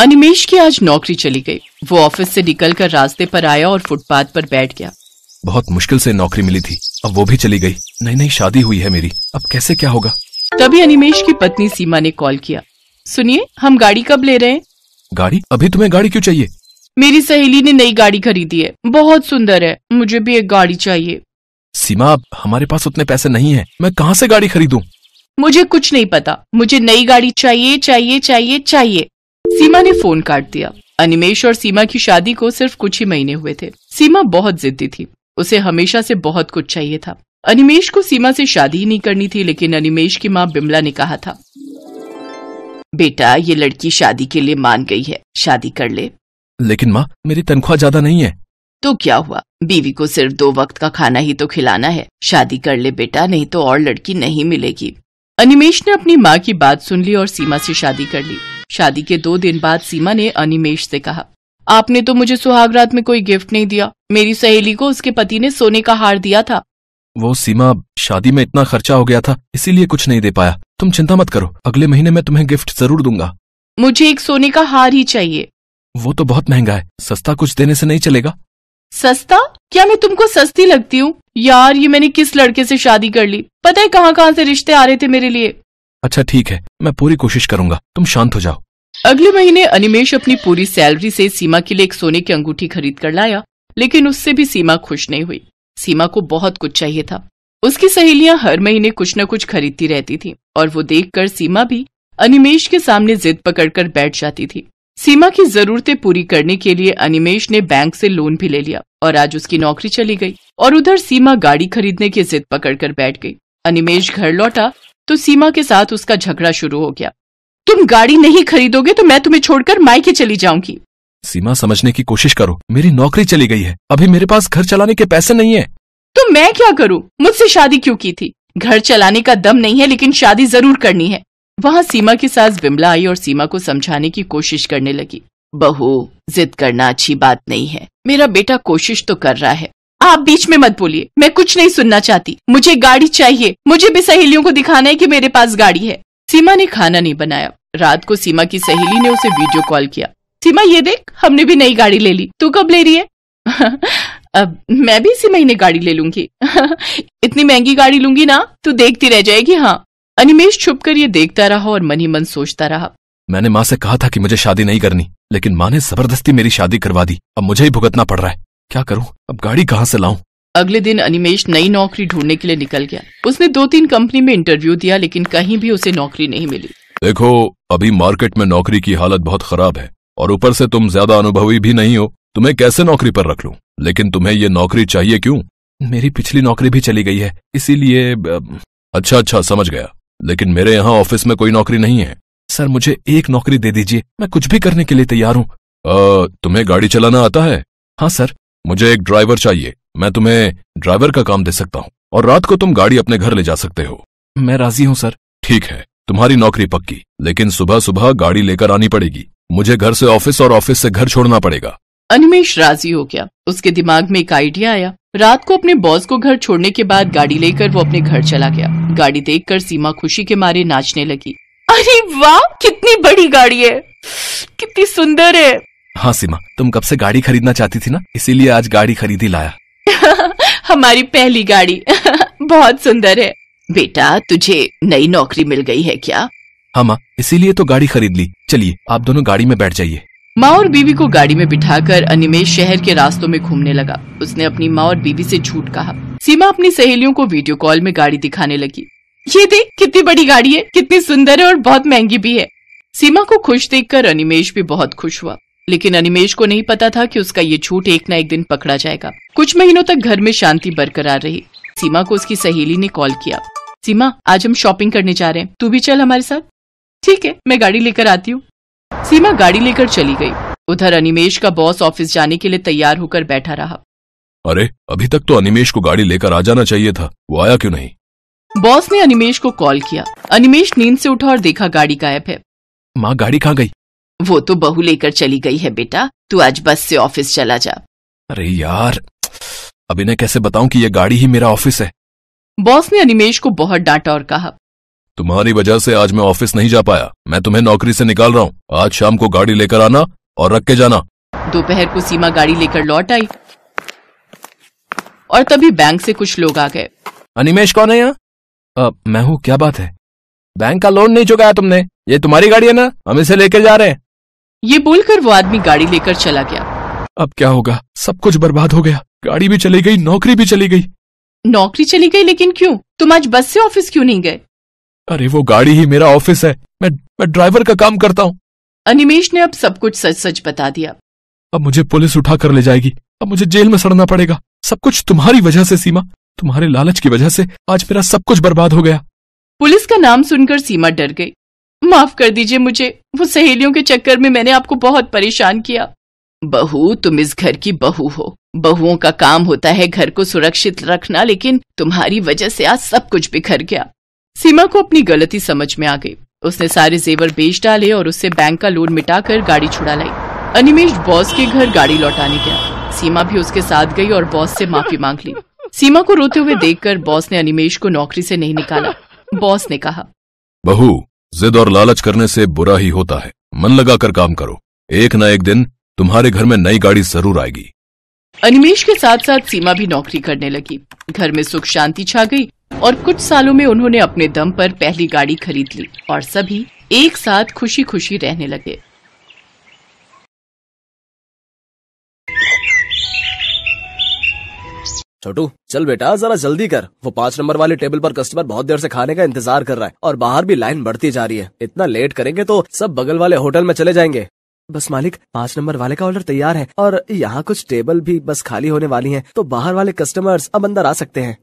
अनिमेश की आज नौकरी चली गई वो ऑफिस से निकलकर रास्ते पर आया और फुटपाथ पर बैठ गया बहुत मुश्किल से नौकरी मिली थी अब वो भी चली गई नई नई शादी हुई है मेरी अब कैसे क्या होगा तभी अनिमेश की पत्नी सीमा ने कॉल किया सुनिए हम गाड़ी कब ले रहे हैं गाड़ी अभी तुम्हें गाड़ी क्यों चाहिए मेरी सहेली ने नई गाड़ी खरीदी है बहुत सुंदर है मुझे भी एक गाड़ी चाहिए सीमा अब हमारे पास उतने पैसे नहीं है मैं कहाँ से गाड़ी खरीदूँ मुझे कुछ नहीं पता मुझे नई गाड़ी चाहिए चाहिए चाहिए चाहिए सीमा ने फोन काट दिया अनिमेश और सीमा की शादी को सिर्फ कुछ ही महीने हुए थे सीमा बहुत जिद्दी थी उसे हमेशा से बहुत कुछ चाहिए था अनिमेश को सीमा से शादी ही नहीं करनी थी लेकिन अनिमेश की माँ बिमला ने कहा था बेटा ये लड़की शादी के लिए मान गई है शादी कर ले लेकिन माँ मेरी तनख्वाह ज्यादा नहीं है तो क्या हुआ बीवी को सिर्फ दो वक्त का खाना ही तो खिलाना है शादी कर ले बेटा नहीं तो और लड़की नहीं मिलेगी अनिमेश ने अपनी माँ की बात सुन ली और सीमा से शादी कर ली शादी के दो दिन बाद सीमा ने अनिमेश से कहा आपने तो मुझे सुहाग रात में कोई गिफ्ट नहीं दिया मेरी सहेली को उसके पति ने सोने का हार दिया था वो सीमा शादी में इतना खर्चा हो गया था इसीलिए कुछ नहीं दे पाया तुम चिंता मत करो अगले महीने मैं तुम्हें गिफ्ट जरूर दूंगा मुझे एक सोने का हार ही चाहिए वो तो बहुत महंगा है सस्ता कुछ देने से नहीं चलेगा सस्ता क्या मैं तुमको सस्ती लगती हूँ यार ये मैंने किस लड़के से शादी कर ली पता है कहाँ कहाँ से रिश्ते आ रहे थे मेरे लिए अच्छा ठीक है मैं पूरी कोशिश करूंगा तुम शांत हो जाओ अगले महीने अनिमेश अपनी पूरी सैलरी से सीमा के लिए एक सोने की अंगूठी खरीद कर लाया लेकिन उससे भी सीमा खुश नहीं हुई सीमा को बहुत कुछ चाहिए था उसकी सहेलियां हर महीने कुछ न कुछ खरीदती रहती थी और वो देखकर सीमा भी अनिमेश के सामने जिद पकड़कर बैठ जाती थी सीमा की जरूरतें पूरी करने के लिए अनिमेश ने बैंक से लोन भी ले लिया और आज उसकी नौकरी चली गई और उधर सीमा गाड़ी खरीदने की जिद पकड़कर बैठ गई अनिमेश घर लौटा तो सीमा के साथ उसका झगड़ा शुरू हो गया तुम गाड़ी नहीं खरीदोगे तो मैं तुम्हें छोड़कर मायके चली जाऊंगी सीमा समझने की कोशिश करो मेरी नौकरी चली गई है अभी मेरे पास घर चलाने के पैसे नहीं है तो मैं क्या करूँ मुझसे शादी क्यों की थी घर चलाने का दम नहीं है लेकिन शादी जरूर करनी है वहाँ सीमा के साथ विमला आई और सीमा को समझाने की कोशिश करने लगी बहू जिद करना अच्छी बात नहीं है मेरा बेटा कोशिश तो कर रहा है आप बीच में मत बोलिए मैं कुछ नहीं सुनना चाहती मुझे गाड़ी चाहिए मुझे भी सहेलियों को दिखाना है कि मेरे पास गाड़ी है सीमा ने खाना नहीं बनाया रात को सीमा की सहेली ने उसे वीडियो कॉल किया सीमा ये देख हमने भी नई गाड़ी ले ली तू कब ले रही है अब मैं भी इसी महीने गाड़ी ले लूंगी इतनी महंगी गाड़ी लूंगी ना तो देखती रह जाएगी हाँ अनिमेश छुप कर ये देखता रहा और मन ही मन सोचता रहा मैंने माँ से कहा था कि मुझे शादी नहीं करनी लेकिन माँ ने जबरदस्ती मेरी शादी करवा दी अब मुझे ही भुगतना पड़ रहा है क्या करूं अब गाड़ी कहाँ से लाऊं अगले दिन अनिमेश नई नौकरी ढूंढने के लिए निकल गया उसने दो तीन कंपनी में इंटरव्यू दिया लेकिन कहीं भी उसे नौकरी नहीं मिली देखो अभी मार्केट में नौकरी की हालत बहुत खराब है और ऊपर से तुम ज्यादा अनुभवी भी नहीं हो तुम्हें कैसे नौकरी पर रख लूं लेकिन तुम्हें ये नौकरी चाहिए क्यों मेरी पिछली नौकरी भी चली गई है इसीलिए अच्छा अच्छा समझ गया लेकिन मेरे यहाँ ऑफिस में कोई नौकरी नहीं है सर मुझे एक नौकरी दे दीजिए मैं कुछ भी करने के लिए तैयार हूँ तुम्हें गाड़ी चलाना आता है हाँ सर मुझे एक ड्राइवर चाहिए मैं तुम्हें ड्राइवर का काम दे सकता हूँ और रात को तुम गाड़ी अपने घर ले जा सकते हो मैं राजी हूँ सर ठीक है तुम्हारी नौकरी पक्की लेकिन सुबह सुबह गाड़ी लेकर आनी पड़ेगी मुझे घर से ऑफिस और ऑफिस से घर छोड़ना पड़ेगा अनिमेश राजी हो गया उसके दिमाग में एक आइडिया आया रात को अपने बॉस को घर छोड़ने के बाद गाड़ी लेकर वो अपने घर चला गया गाड़ी देख सीमा खुशी के मारे नाचने लगी अरे वाह कितनी बड़ी गाड़ी है कितनी सुंदर है हाँ सीमा तुम कब से गाड़ी खरीदना चाहती थी ना इसीलिए आज गाड़ी खरीदी लाया हमारी पहली गाड़ी बहुत सुंदर है बेटा तुझे नई नौकरी मिल गई है क्या हाँ माँ इसीलिए तो गाड़ी खरीद ली चलिए आप दोनों गाड़ी में बैठ जाइए माँ और बीवी को गाड़ी में बिठाकर अनिमेश शहर के रास्तों में घूमने लगा उसने अपनी माँ और बीवी से झूठ कहा सीमा अपनी सहेलियों को वीडियो कॉल में गाड़ी दिखाने लगी ये देख कितनी बड़ी गाड़ी है कितनी सुंदर है और बहुत महंगी भी है सीमा को खुश देखकर अनिमेश भी बहुत खुश हुआ लेकिन अनिमेश को नहीं पता था कि उसका ये झूठ एक न एक दिन पकड़ा जाएगा कुछ महीनों तक घर में शांति बरकरार रही सीमा को उसकी सहेली ने कॉल किया सीमा आज हम शॉपिंग करने जा रहे हैं तू भी चल हमारे साथ ठीक है मैं गाड़ी लेकर आती हूँ सीमा गाड़ी लेकर चली गयी उधर अनिमेश का बॉस ऑफिस जाने के लिए तैयार होकर बैठा रहा अरे अभी तक तो अनिमेश को गाड़ी लेकर आ जाना चाहिए था वो आया क्यों नहीं बॉस ने अनिमेश को कॉल किया अनिमेश नींद से उठा और देखा गाड़ी गायब है माँ गाड़ी कहाँ गई वो तो बहू लेकर चली गई है बेटा तू आज बस से ऑफिस चला जा अरे यार अब इन्हें कैसे बताऊं कि ये गाड़ी ही मेरा ऑफिस है बॉस ने अनिमेश को बहुत डांटा और कहा तुम्हारी वजह से आज मैं ऑफिस नहीं जा पाया मैं तुम्हें नौकरी से निकाल रहा हूँ आज शाम को गाड़ी लेकर आना और रख के जाना दोपहर को सीमा गाड़ी लेकर लौट आई और तभी बैंक से कुछ लोग आ गए अनिमेश कौन है यहाँ मैं हूँ क्या बात है बैंक का लोन नहीं चुकाया तुमने ये तुम्हारी गाड़ी है ना हम इसे लेकर जा रहे हैं ये बोलकर वो आदमी गाड़ी लेकर चला गया अब क्या होगा सब कुछ बर्बाद हो गया गाड़ी भी चली गई नौकरी भी चली गई नौकरी चली गई लेकिन क्यों तुम आज बस से ऑफिस क्यों नहीं गए अरे वो गाड़ी ही मेरा ऑफिस है मैं मैं ड्राइवर का काम करता हूँ अनिमेश ने अब सब कुछ सच सच बता दिया अब मुझे पुलिस उठा कर ले जाएगी अब मुझे जेल में सड़ना पड़ेगा सब कुछ तुम्हारी वजह से सीमा तुम्हारे लालच की वजह से आज मेरा सब कुछ बर्बाद हो गया पुलिस का नाम सुनकर सीमा डर गई माफ कर दीजिए मुझे वो सहेलियों के चक्कर में मैंने आपको बहुत परेशान किया बहू तुम इस घर की बहू हो बहुओं का काम होता है घर को सुरक्षित रखना लेकिन तुम्हारी वजह से आज सब कुछ बिखर गया सीमा को अपनी गलती समझ में आ गई उसने सारे जेवर बेच डाले और उससे बैंक का लोन मिटाकर गाड़ी छुड़ा लाई अनिमेश बॉस के घर गाड़ी लौटाने गया सीमा भी उसके साथ गई और बॉस से माफी मांग ली सीमा को रोते हुए देखकर बॉस ने अनिमेश को नौकरी से नहीं निकाला बॉस ने कहा बहू जिद और लालच करने से बुरा ही होता है मन लगाकर काम करो एक न एक दिन तुम्हारे घर में नई गाड़ी जरूर आएगी अनिमेश के साथ साथ सीमा भी नौकरी करने लगी घर में सुख शांति छा गई और कुछ सालों में उन्होंने अपने दम पर पहली गाड़ी खरीद ली और सभी एक साथ खुशी खुशी रहने लगे छोटू चल बेटा जरा जल्दी कर वो पाँच नंबर वाले टेबल पर कस्टमर बहुत देर से खाने का इंतजार कर रहा है और बाहर भी लाइन बढ़ती जा रही है इतना लेट करेंगे तो सब बगल वाले होटल में चले जाएंगे बस मालिक पाँच नंबर वाले का ऑर्डर तैयार है और यहाँ कुछ टेबल भी बस खाली होने वाली है तो बाहर वाले कस्टमर्स अब अंदर आ सकते हैं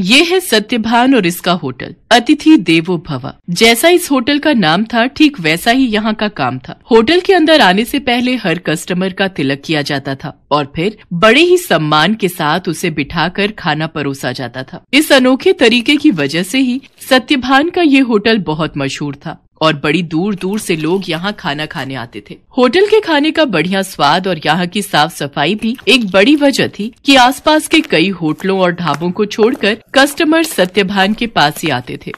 ये है सत्यभान और इसका होटल अतिथि देवो भवा जैसा इस होटल का नाम था ठीक वैसा ही यहाँ का काम था होटल के अंदर आने से पहले हर कस्टमर का तिलक किया जाता था और फिर बड़े ही सम्मान के साथ उसे बिठाकर खाना परोसा जाता था इस अनोखे तरीके की वजह से ही सत्यभान का ये होटल बहुत मशहूर था और बड़ी दूर दूर से लोग यहाँ खाना खाने आते थे होटल के खाने का बढ़िया स्वाद और यहाँ की साफ सफाई भी एक बड़ी वजह थी कि आसपास के कई होटलों और ढाबों को छोड़कर कस्टमर सत्यभान के पास ही आते थे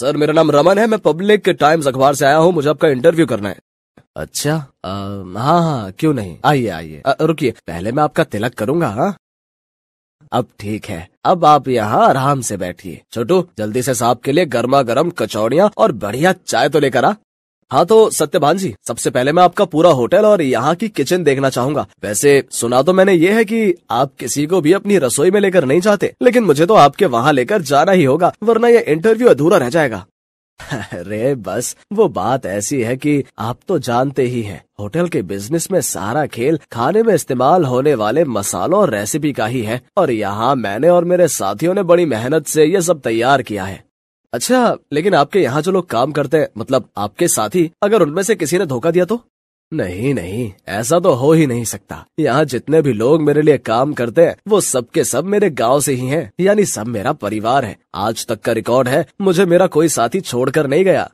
सर मेरा नाम रमन है मैं पब्लिक टाइम्स अखबार से आया हूँ मुझे आपका इंटरव्यू करना है अच्छा आ, हाँ हाँ क्यों नहीं आइए आइए रुकिए पहले मैं आपका तिलक करूंगा हाँ अब ठीक है अब आप यहाँ आराम से बैठिए छोटू जल्दी से साहब के लिए गर्मा गर्म कचौड़ियाँ और बढ़िया चाय तो लेकर आ हाँ तो सत्यभान जी सबसे पहले मैं आपका पूरा होटल और यहाँ की किचन देखना चाहूंगा वैसे सुना तो मैंने ये है कि आप किसी को भी अपनी रसोई में लेकर नहीं जाते लेकिन मुझे तो आपके वहाँ लेकर जाना ही होगा वरना यह इंटरव्यू अधूरा रह जाएगा अरे बस वो बात ऐसी है कि आप तो जानते ही हैं होटल के बिजनेस में सारा खेल खाने में इस्तेमाल होने वाले मसालों और रेसिपी का ही है और यहाँ मैंने और मेरे साथियों ने बड़ी मेहनत से ये सब तैयार किया है अच्छा लेकिन आपके यहाँ जो लोग काम करते हैं मतलब आपके साथी अगर उनमें से किसी ने धोखा दिया तो नहीं नहीं ऐसा तो हो ही नहीं सकता यहाँ जितने भी लोग मेरे लिए काम करते हैं वो सबके सब मेरे गांव से ही हैं यानी सब मेरा परिवार है आज तक का रिकॉर्ड है मुझे मेरा कोई साथी छोड़कर नहीं गया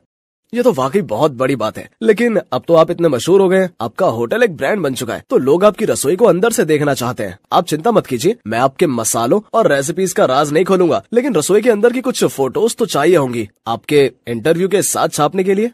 ये तो वाकई बहुत बड़ी बात है लेकिन अब तो आप इतने मशहूर हो गए आपका होटल एक ब्रांड बन चुका है तो लोग आपकी रसोई को अंदर से देखना चाहते हैं आप चिंता मत कीजिए मैं आपके मसालों और रेसिपीज का राज नहीं खोलूंगा लेकिन रसोई के अंदर की कुछ फोटोज तो चाहिए होंगी आपके इंटरव्यू के साथ छापने के लिए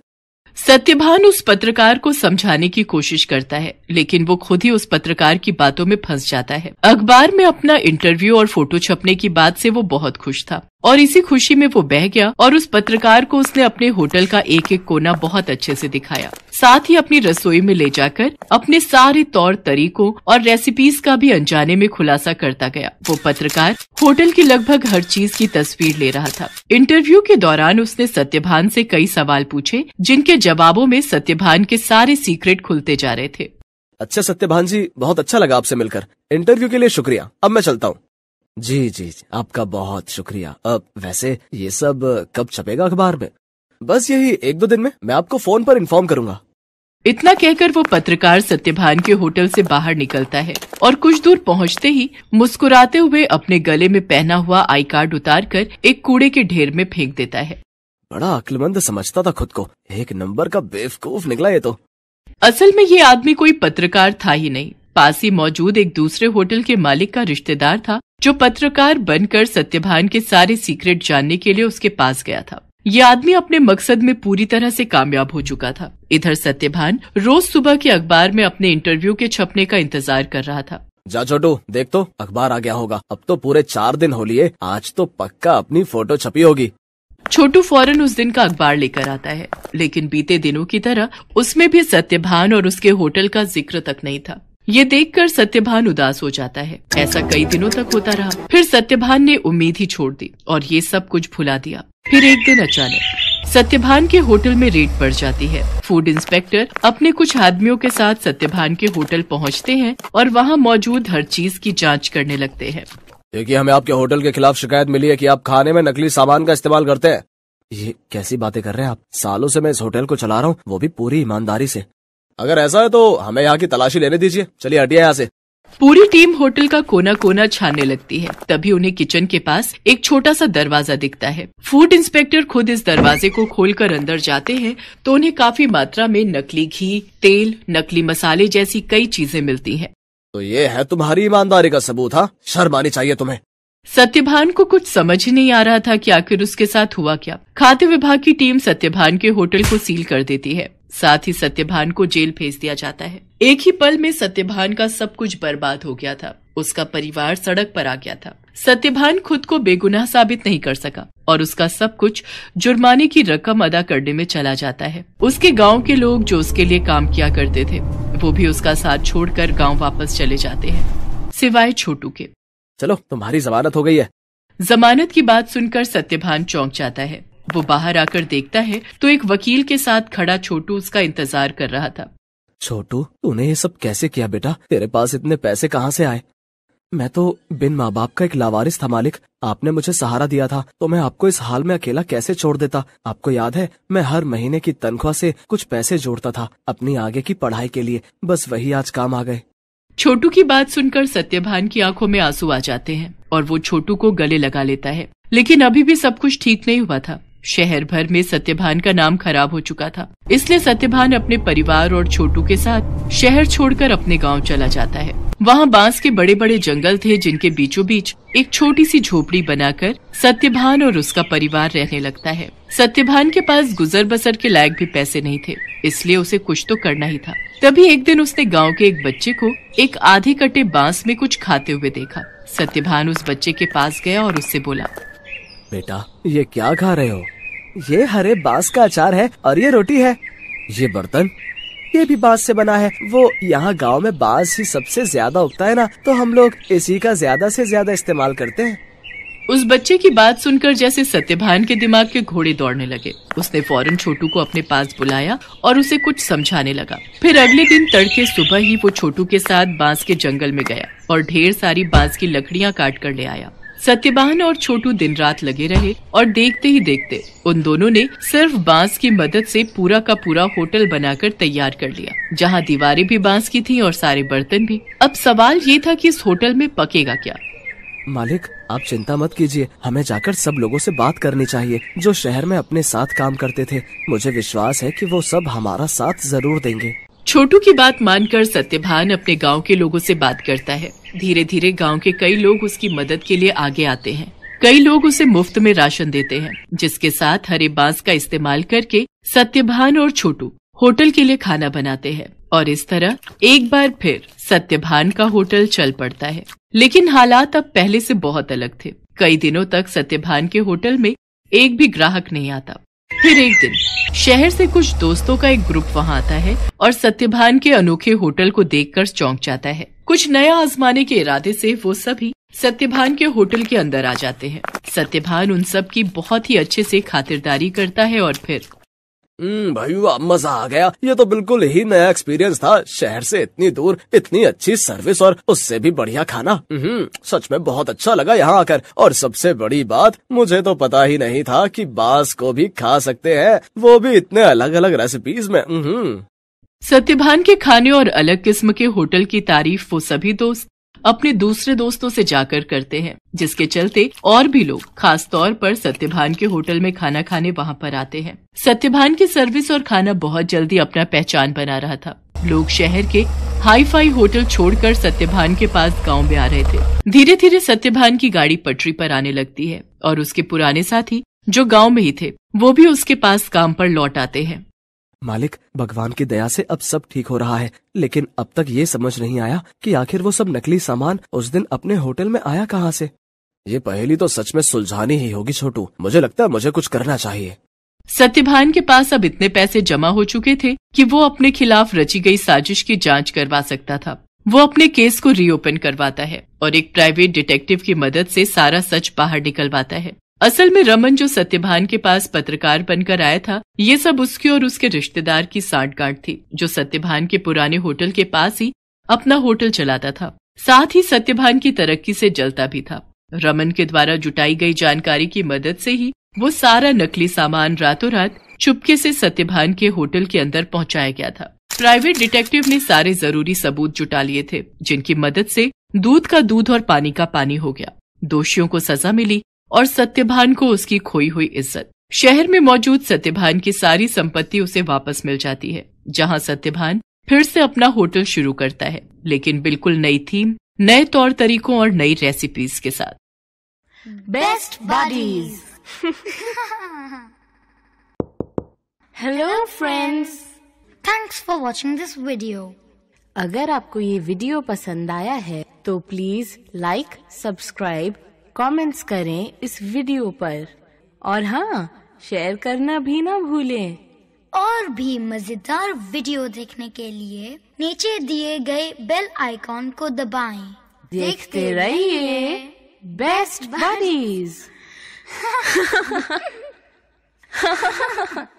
सत्यभान उस पत्रकार को समझाने की कोशिश करता है लेकिन वो खुद ही उस पत्रकार की बातों में फंस जाता है अखबार में अपना इंटरव्यू और फोटो छपने की बात से वो बहुत खुश था और इसी खुशी में वो बह गया और उस पत्रकार को उसने अपने होटल का एक एक कोना बहुत अच्छे से दिखाया साथ ही अपनी रसोई में ले जाकर अपने सारे तौर तरीकों और रेसिपीज का भी अनजाने में खुलासा करता गया वो पत्रकार होटल की लगभग हर चीज की तस्वीर ले रहा था इंटरव्यू के दौरान उसने सत्यभान से कई सवाल पूछे जिनके जवाबों में सत्यभान के सारे सीक्रेट खुलते जा रहे थे अच्छा सत्यभान जी बहुत अच्छा लगा आपसे मिलकर इंटरव्यू के लिए शुक्रिया अब मैं चलता हूँ जी जी आपका बहुत शुक्रिया अब वैसे ये सब कब छपेगा अखबार में बस यही एक दो दिन में मैं आपको फोन पर इन्फॉर्म करूंगा इतना कहकर वो पत्रकार सत्यभान के होटल से बाहर निकलता है और कुछ दूर पहुंचते ही मुस्कुराते हुए अपने गले में पहना हुआ आई कार्ड उतार कर एक कूड़े के ढेर में फेंक देता है बड़ा अक्लमंद समझता था खुद को एक नंबर का बेवकूफ निकला ये तो असल में ये आदमी कोई पत्रकार था ही नहीं पास ही मौजूद एक दूसरे होटल के मालिक का रिश्तेदार था जो पत्रकार बनकर सत्यभान के सारे सीक्रेट जानने के लिए उसके पास गया था ये आदमी अपने मकसद में पूरी तरह से कामयाब हो चुका था इधर सत्यभान रोज सुबह के अखबार में अपने इंटरव्यू के छपने का इंतजार कर रहा था जा छोटू देख तो अखबार आ गया होगा अब तो पूरे चार दिन हो लिए आज तो पक्का अपनी फोटो छपी होगी छोटू फौरन उस दिन का अखबार लेकर आता है लेकिन बीते दिनों की तरह उसमें भी सत्यभान और उसके होटल का जिक्र तक नहीं था ये देखकर सत्यभान उदास हो जाता है ऐसा कई दिनों तक होता रहा फिर सत्यभान ने उम्मीद ही छोड़ दी और ये सब कुछ भुला दिया फिर एक दिन अचानक सत्यभान के होटल में रेट पड़ जाती है फूड इंस्पेक्टर अपने कुछ आदमियों के साथ सत्यभान के होटल पहुंचते हैं और वहां मौजूद हर चीज की जांच करने लगते हैं देखिए हमें आपके होटल के खिलाफ शिकायत मिली है कि आप खाने में नकली सामान का इस्तेमाल करते हैं ये कैसी बातें कर रहे हैं आप सालों से मैं इस होटल को चला रहा हूँ वो भी पूरी ईमानदारी से अगर ऐसा है तो हमें यहाँ की तलाशी लेने दीजिए चलिए हटिया यहाँ से पूरी टीम होटल का कोना कोना छानने लगती है तभी उन्हें किचन के पास एक छोटा सा दरवाजा दिखता है फूड इंस्पेक्टर खुद इस दरवाजे को खोलकर अंदर जाते हैं तो उन्हें काफी मात्रा में नकली घी तेल नकली मसाले जैसी कई चीजें मिलती हैं। तो ये है तुम्हारी ईमानदारी का सबूत हाँ शर्म आनी चाहिए तुम्हें सत्यभान को कुछ समझ ही नहीं आ रहा था कि आखिर उसके साथ हुआ क्या खाद्य विभाग की टीम सत्यभान के होटल को सील कर देती है साथ ही सत्यभान को जेल भेज दिया जाता है एक ही पल में सत्यभान का सब कुछ बर्बाद हो गया था उसका परिवार सड़क पर आ गया था सत्यभान खुद को बेगुनाह साबित नहीं कर सका और उसका सब कुछ जुर्माने की रकम अदा करने में चला जाता है उसके गांव के लोग जो उसके लिए काम किया करते थे वो भी उसका साथ छोड़कर गांव वापस चले जाते हैं सिवाय छोटू के चलो तुम्हारी जमानत हो गई है जमानत की बात सुनकर सत्यभान चौंक जाता है वो बाहर आकर देखता है तो एक वकील के साथ खड़ा छोटू उसका इंतजार कर रहा था छोटू तूने ये सब कैसे किया बेटा तेरे पास इतने पैसे कहाँ से आए मैं तो बिन माँ बाप का एक लावारिस था मालिक आपने मुझे सहारा दिया था तो मैं आपको इस हाल में अकेला कैसे छोड़ देता आपको याद है मैं हर महीने की तनख्वाह से कुछ पैसे जोड़ता था अपनी आगे की पढ़ाई के लिए बस वही आज काम आ गए छोटू की बात सुनकर सत्यभान की आंखों में आंसू आ जाते हैं और वो छोटू को गले लगा लेता है लेकिन अभी भी सब कुछ ठीक नहीं हुआ था शहर भर में सत्यभान का नाम खराब हो चुका था इसलिए सत्यभान अपने परिवार और छोटू के साथ शहर छोड़कर अपने गांव चला जाता है वहाँ बांस के बड़े बड़े जंगल थे जिनके बीचों बीच एक छोटी सी झोपड़ी बनाकर सत्यभान और उसका परिवार रहने लगता है सत्यभान के पास गुजर बसर के लायक भी पैसे नहीं थे इसलिए उसे कुछ तो करना ही था तभी एक दिन उसने गाँव के एक बच्चे को एक आधे कटे बांस में कुछ खाते हुए देखा सत्यभान उस बच्चे के पास गया और उससे बोला बेटा ये क्या खा रहे हो ये हरे बांस का अचार है और ये रोटी है ये बर्तन ये भी बांस से बना है वो यहाँ गांव में बांस ही सबसे ज्यादा उगता है ना तो हम लोग इसी का ज्यादा से ज्यादा इस्तेमाल करते हैं उस बच्चे की बात सुनकर जैसे सत्यभान के दिमाग के घोड़े दौड़ने लगे उसने फौरन छोटू को अपने पास बुलाया और उसे कुछ समझाने लगा फिर अगले दिन तड़के सुबह ही वो छोटू के साथ बांस के जंगल में गया और ढेर सारी बांस की लकड़ियाँ काट कर ले आया सत्यवान और छोटू दिन रात लगे रहे और देखते ही देखते उन दोनों ने सिर्फ बांस की मदद से पूरा का पूरा होटल बनाकर तैयार कर लिया जहां दीवारें भी बांस की थीं और सारे बर्तन भी अब सवाल ये था कि इस होटल में पकेगा क्या मालिक आप चिंता मत कीजिए हमें जाकर सब लोगों से बात करनी चाहिए जो शहर में अपने साथ काम करते थे मुझे विश्वास है कि वो सब हमारा साथ जरूर देंगे छोटू की बात मानकर सत्यभान अपने गांव के लोगों से बात करता है धीरे धीरे गांव के कई लोग उसकी मदद के लिए आगे आते हैं कई लोग उसे मुफ्त में राशन देते हैं जिसके साथ हरे बांस का इस्तेमाल करके सत्यभान और छोटू होटल के लिए खाना बनाते हैं और इस तरह एक बार फिर सत्यभान का होटल चल पड़ता है लेकिन हालात अब पहले से बहुत अलग थे कई दिनों तक सत्यभान के होटल में एक भी ग्राहक नहीं आता फिर एक दिन शहर से कुछ दोस्तों का एक ग्रुप वहाँ आता है और सत्यभान के अनोखे होटल को देखकर चौंक जाता है कुछ नया आजमाने के इरादे से वो सभी सत्यभान के होटल के अंदर आ जाते हैं सत्यभान उन सब की बहुत ही अच्छे से खातिरदारी करता है और फिर हम्म, भाई वाह मजा आ गया ये तो बिल्कुल ही नया एक्सपीरियंस था शहर से इतनी दूर इतनी अच्छी सर्विस और उससे भी बढ़िया खाना हम्म, सच में बहुत अच्छा लगा यहाँ आकर और सबसे बड़ी बात मुझे तो पता ही नहीं था कि बास को भी खा सकते हैं वो भी इतने अलग अलग रेसिपीज में हम्म। सत्यभान के खाने और अलग किस्म के होटल की तारीफ वो सभी दोस्त अपने दूसरे दोस्तों से जाकर करते हैं जिसके चलते और भी लोग खास तौर पर सत्यभान के होटल में खाना खाने वहाँ पर आते हैं सत्यभान की सर्विस और खाना बहुत जल्दी अपना पहचान बना रहा था लोग शहर के हाई फाई होटल छोड़कर सत्यभान के पास गांव में आ रहे थे धीरे धीरे सत्यभान की गाड़ी पटरी पर आने लगती है और उसके पुराने साथी जो गांव में ही थे वो भी उसके पास काम पर लौट आते हैं मालिक भगवान की दया से अब सब ठीक हो रहा है लेकिन अब तक ये समझ नहीं आया कि आखिर वो सब नकली सामान उस दिन अपने होटल में आया कहाँ से ये पहली तो सच में सुलझानी ही होगी छोटू मुझे लगता है मुझे कुछ करना चाहिए सत्यभान के पास अब इतने पैसे जमा हो चुके थे कि वो अपने खिलाफ रची गई साजिश की जांच करवा सकता था वो अपने केस को रीओपन करवाता है और एक प्राइवेट डिटेक्टिव की मदद से सारा सच बाहर निकलवाता है असल में रमन जो सत्यभान के पास पत्रकार बनकर आया था ये सब उसके और उसके रिश्तेदार की गांठ थी जो सत्यभान के पुराने होटल के पास ही अपना होटल चलाता था साथ ही सत्यभान की तरक्की से जलता भी था रमन के द्वारा जुटाई गई जानकारी की मदद से ही वो सारा नकली सामान रातों रात चुपके से सत्यभान के होटल के अंदर पहुंचाया गया था प्राइवेट डिटेक्टिव ने सारे जरूरी सबूत जुटा लिए थे जिनकी मदद से दूध का दूध और पानी का पानी हो गया दोषियों को सजा मिली और सत्यभान को उसकी खोई हुई इज्जत शहर में मौजूद सत्यभान की सारी संपत्ति उसे वापस मिल जाती है जहाँ सत्यभान फिर से अपना होटल शुरू करता है लेकिन बिल्कुल नई थीम नए तौर तरीकों और नई रेसिपीज के साथ best bodies hello friends thanks for watching this video अगर आपको ये वीडियो पसंद आया है तो प्लीज लाइक सब्सक्राइब कमेंट्स करें इस वीडियो पर और हाँ शेयर करना भी ना भूलें और भी मजेदार वीडियो देखने के लिए नीचे दिए गए बेल आइकॉन को दबाएं। देखते, रहिए बेस्ट बडीज